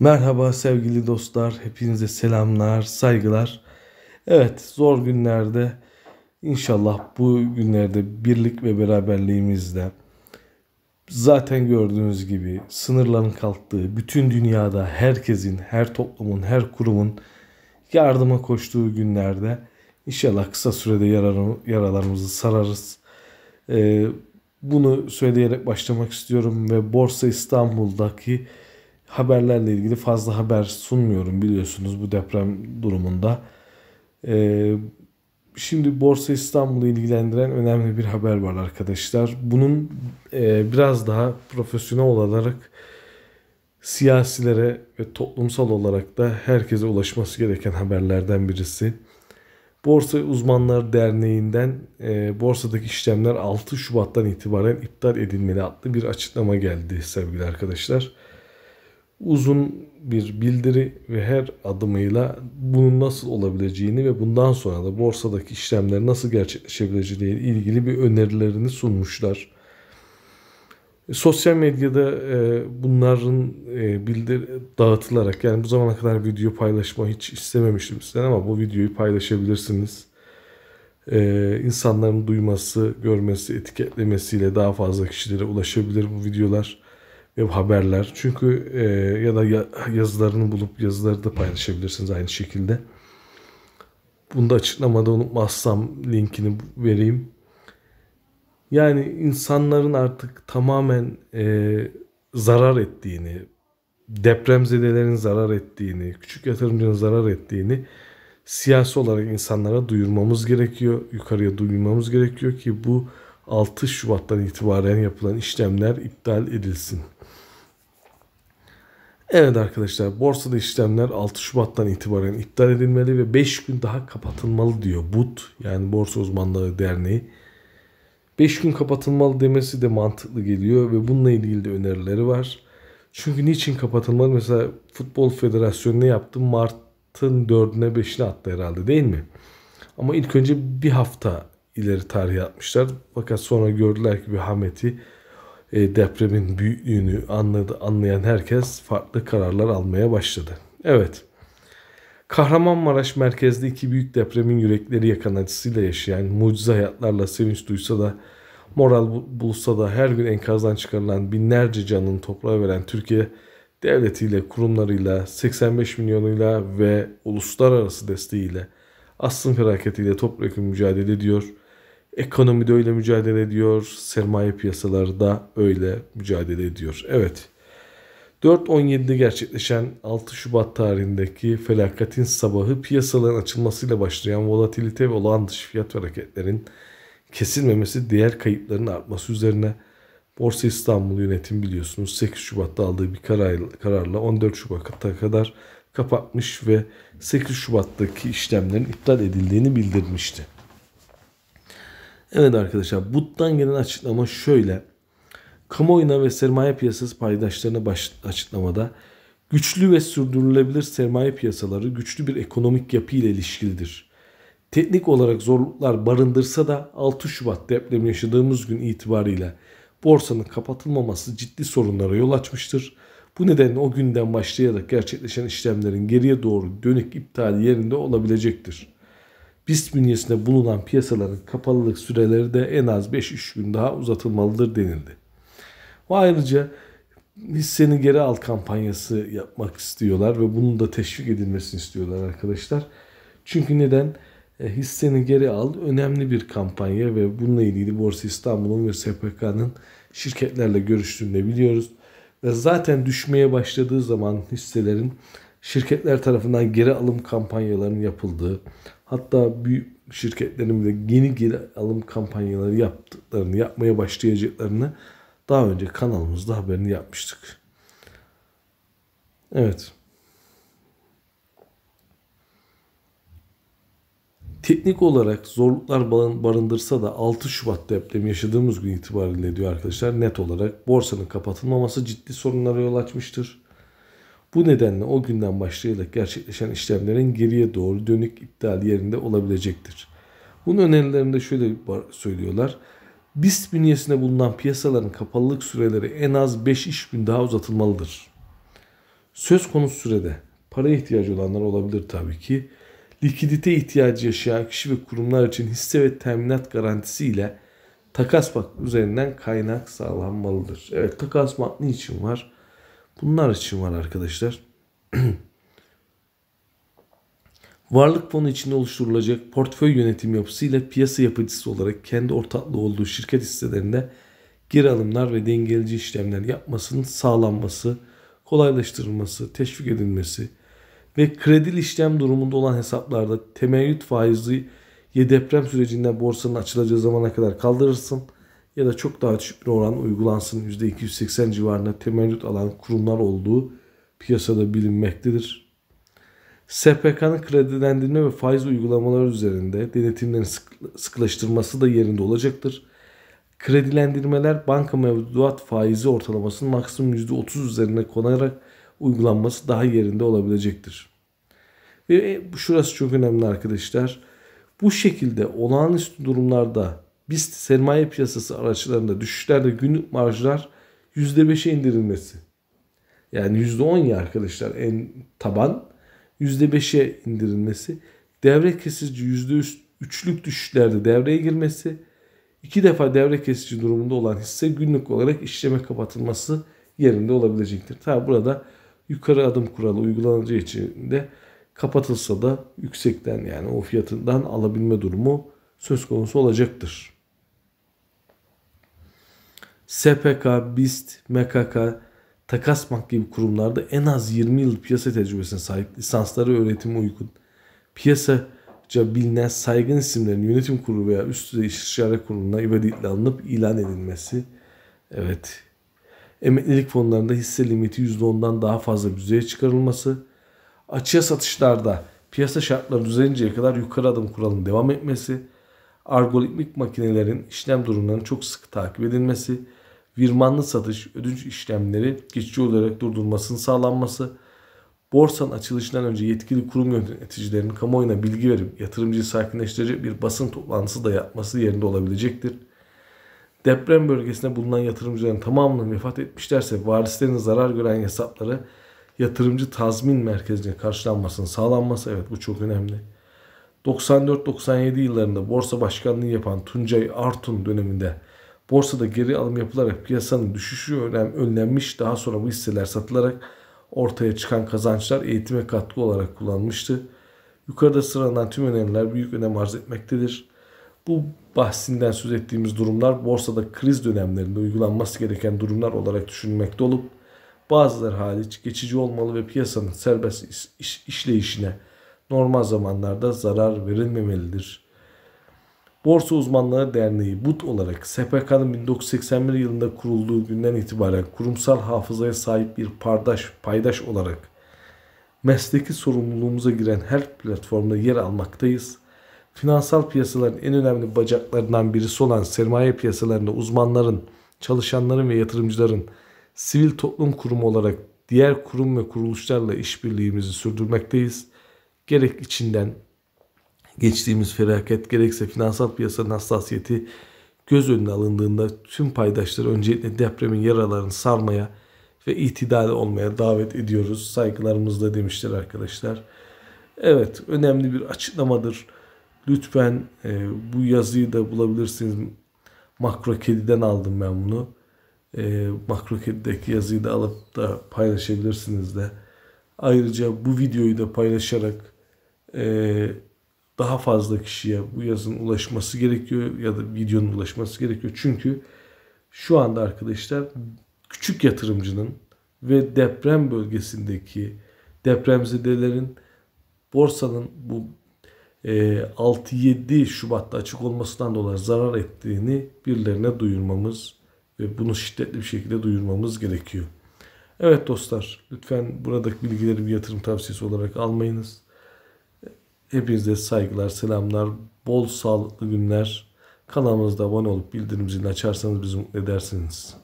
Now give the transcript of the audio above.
Merhaba sevgili dostlar, hepinize selamlar, saygılar. Evet, zor günlerde inşallah bu günlerde birlik ve beraberliğimizle zaten gördüğünüz gibi sınırların kalktığı, bütün dünyada herkesin, her toplumun, her kurumun yardıma koştuğu günlerde inşallah kısa sürede yaralarımızı sararız. Ee, bunu söyleyerek başlamak istiyorum ve Borsa İstanbul'daki haberlerle ilgili fazla haber sunmuyorum biliyorsunuz bu deprem durumunda. Ee, şimdi Borsa İstanbul'u ilgilendiren önemli bir haber var arkadaşlar. Bunun e, biraz daha profesyonel olarak siyasilere ve toplumsal olarak da herkese ulaşması gereken haberlerden birisi. Borsa Uzmanlar Derneği'nden e, borsadaki işlemler 6 Şubat'tan itibaren iptal edilmeli adlı bir açıklama geldi sevgili arkadaşlar uzun bir bildiri ve her adımıyla bunun nasıl olabileceğini ve bundan sonra da borsadaki işlemler nasıl gerçekleşebileceğiyle ilgili bir önerilerini sunmuşlar. E, sosyal medyada e, bunların e, bildir dağıtılarak yani bu zamana kadar video paylaşma hiç istememiştim sizden ama bu videoyu paylaşabilirsiniz. E, insanların duyması, görmesi, etiketlemesiyle daha fazla kişilere ulaşabilir bu videolar. E, haberler. Çünkü e, ya da yazılarını bulup yazıları da paylaşabilirsiniz aynı şekilde. Bunu da açıklamada unutmazsam linkini vereyim. Yani insanların artık tamamen e, zarar ettiğini, depremzedelerin zarar ettiğini, küçük yatırımcının zarar ettiğini siyasi olarak insanlara duyurmamız gerekiyor. Yukarıya duyurmamız gerekiyor ki bu 6 Şubat'tan itibaren yapılan işlemler iptal edilsin. Evet arkadaşlar borsada işlemler 6 Şubat'tan itibaren iptal edilmeli ve 5 gün daha kapatılmalı diyor BUT yani Borsa Uzmanları Derneği. 5 gün kapatılmalı demesi de mantıklı geliyor ve bununla ilgili de önerileri var. Çünkü niçin kapatılmalı? Mesela Futbol Federasyonu ne yaptı? Mart'ın 4'üne 5'ine attı herhalde değil mi? Ama ilk önce bir hafta ileri tarihe atmışlar. Fakat sonra gördüler ki bir hameti e, depremin büyüklüğünü anladı, anlayan herkes farklı kararlar almaya başladı. Evet. Kahramanmaraş merkezli iki büyük depremin yürekleri yakan acısıyla yaşayan, mucize hayatlarla sevinç duysa da, moral bulsa da her gün enkazdan çıkarılan binlerce canın toprağa veren Türkiye, devletiyle, kurumlarıyla, 85 milyonuyla ve uluslararası desteğiyle, asrın hareketiyle toprakı mücadele ediyor.'' Ekonomide öyle mücadele ediyor. Sermaye piyasalarda öyle mücadele ediyor. Evet. 4.17'de gerçekleşen 6 Şubat tarihindeki felaketin sabahı piyasaların açılmasıyla başlayan volatilite ve olağan dışı fiyat hareketlerin kesilmemesi diğer kayıpların artması üzerine Borsa İstanbul yönetim biliyorsunuz 8 Şubat'ta aldığı bir kararla 14 Şubat'a kadar kapatmış ve 8 Şubat'taki işlemlerin iptal edildiğini bildirmişti. Evet arkadaşlar BUT'tan gelen açıklama şöyle. Kamuoyuna ve sermaye piyasası paydaşlarına baş, açıklamada güçlü ve sürdürülebilir sermaye piyasaları güçlü bir ekonomik yapı ile ilişkilidir. Teknik olarak zorluklar barındırsa da 6 Şubat depremi yaşadığımız gün itibariyle borsanın kapatılmaması ciddi sorunlara yol açmıştır. Bu nedenle o günden başlayarak gerçekleşen işlemlerin geriye doğru dönük iptali yerinde olabilecektir. BIST bünyesinde bulunan piyasaların kapalılık süreleri de en az 5-3 gün daha uzatılmalıdır denildi. Ve ayrıca hisseni geri al kampanyası yapmak istiyorlar ve bunun da teşvik edilmesini istiyorlar arkadaşlar. Çünkü neden? E, hisseni geri al önemli bir kampanya ve bununla ilgili Borsa İstanbul'un ve SPK'nın şirketlerle görüştüğünü de biliyoruz. Ve zaten düşmeye başladığı zaman hisselerin şirketler tarafından geri alım kampanyalarının yapıldığı, Hatta büyük şirketlerin de yeni geri alım kampanyaları yaptıklarını, yapmaya başlayacaklarını daha önce kanalımızda haberini yapmıştık. Evet. Teknik olarak zorluklar barındırsa da 6 Şubat depremi yaşadığımız gün itibariyle diyor arkadaşlar net olarak borsanın kapatılmaması ciddi sorunlara yol açmıştır. Bu nedenle o günden başlayarak gerçekleşen işlemlerin geriye doğru dönük iptal yerinde olabilecektir. Bunun önerilerinde şöyle söylüyorlar. BIST bünyesinde bulunan piyasaların kapalılık süreleri en az 5 iş gün daha uzatılmalıdır. Söz konusu sürede para ihtiyacı olanlar olabilir tabii ki. Likidite ihtiyacı yaşayan kişi ve kurumlar için hisse ve teminat garantisi ile takas bak üzerinden kaynak sağlanmalıdır. Evet takas bak niçin var? Bunlar için var arkadaşlar. Varlık fonu içinde oluşturulacak portföy yönetim yapısı ile piyasa yapıcısı olarak kendi ortaklığı olduğu şirket hisselerinde geri alımlar ve dengeleyici işlemler yapmasının sağlanması, kolaylaştırılması, teşvik edilmesi ve kredil işlem durumunda olan hesaplarda temeyyüt faizi ya deprem sürecinden borsanın açılacağı zamana kadar kaldırırsın ya da çok daha düşük bir oran uygulansın %280 civarında temerrüt alan kurumlar olduğu piyasada bilinmektedir. SPK'nın kredilendirme ve faiz uygulamaları üzerinde denetimlerin sıklaştırması da yerinde olacaktır. Kredilendirmeler banka mevduat faizi ortalamasının maksimum %30 üzerine konarak uygulanması daha yerinde olabilecektir. Ve şurası çok önemli arkadaşlar. Bu şekilde olağanüstü durumlarda BIST sermaye piyasası araçlarında düşüşlerde günlük marjlar %5'e indirilmesi. Yani %10 ya arkadaşlar en taban %5'e indirilmesi. Devre kesici %3'lük düşüşlerde devreye girmesi. iki defa devre kesici durumunda olan hisse günlük olarak işleme kapatılması yerinde olabilecektir. Tabi burada yukarı adım kuralı uygulanacağı için de kapatılsa da yüksekten yani o fiyatından alabilme durumu söz konusu olacaktır. SPK, BIST, MKK, Takasmak gibi kurumlarda en az 20 yıl piyasa tecrübesine sahip lisansları öğretimi uygun. Piyasaca bilinen saygın isimlerin yönetim kurulu veya üst düzey istişare kuruluna ibadetle alınıp ilan edilmesi. Evet. Emeklilik fonlarında hisse limiti %10'dan daha fazla düzeye çıkarılması. Açığa satışlarda piyasa şartları düzelinceye kadar yukarı adım kuralının devam etmesi. Algoritmik makinelerin işlem durumlarının çok sık takip edilmesi virmanlı satış, ödünç işlemleri geçici olarak durdurulmasının sağlanması, borsanın açılışından önce yetkili kurum yöneticilerinin kamuoyuna bilgi verip yatırımcıyı sakinleştirici bir basın toplantısı da yapması yerinde olabilecektir. Deprem bölgesinde bulunan yatırımcıların tamamının vefat etmişlerse varislerin zarar gören hesapları yatırımcı tazmin merkezine karşılanmasının sağlanması evet bu çok önemli. 94-97 yıllarında borsa başkanlığı yapan Tuncay Artun döneminde Borsada geri alım yapılarak piyasanın düşüşü önem, önlenmiş. Daha sonra bu hisseler satılarak ortaya çıkan kazançlar eğitime katkı olarak kullanmıştı. Yukarıda sıralanan tüm öneriler büyük önem arz etmektedir. Bu bahsinden söz ettiğimiz durumlar borsada kriz dönemlerinde uygulanması gereken durumlar olarak düşünülmekte olup bazıları hariç geçici olmalı ve piyasanın serbest iş, işleyişine normal zamanlarda zarar verilmemelidir.'' Borsa Uzmanları Derneği BUT olarak SPK'nın 1981 yılında kurulduğu günden itibaren kurumsal hafızaya sahip bir pardaş, paydaş olarak mesleki sorumluluğumuza giren her platformda yer almaktayız. Finansal piyasaların en önemli bacaklarından birisi olan sermaye piyasalarında uzmanların, çalışanların ve yatırımcıların sivil toplum kurumu olarak diğer kurum ve kuruluşlarla işbirliğimizi sürdürmekteyiz. Gerek içinden geçtiğimiz felaket gerekse finansal piyasanın hassasiyeti göz önüne alındığında tüm paydaşları öncelikle depremin yaralarını sarmaya ve itidal olmaya davet ediyoruz. Saygılarımızla demiştir arkadaşlar. Evet önemli bir açıklamadır. Lütfen e, bu yazıyı da bulabilirsiniz. Makro Kedi'den aldım ben bunu. E, Makro Kedi'deki yazıyı da alıp da paylaşabilirsiniz de. Ayrıca bu videoyu da paylaşarak eee daha fazla kişiye bu yazın ulaşması gerekiyor ya da videonun ulaşması gerekiyor. Çünkü şu anda arkadaşlar küçük yatırımcının ve deprem bölgesindeki depremzedelerin borsanın bu 6-7 e, Şubat'ta açık olmasından dolayı zarar ettiğini birilerine duyurmamız ve bunu şiddetli bir şekilde duyurmamız gerekiyor. Evet dostlar lütfen buradaki bilgileri bir yatırım tavsiyesi olarak almayınız. Hepinize saygılar, selamlar, bol sağlıklı günler. Kanalımızda abone olup bildirim zilini açarsanız bizi mutlu edersiniz.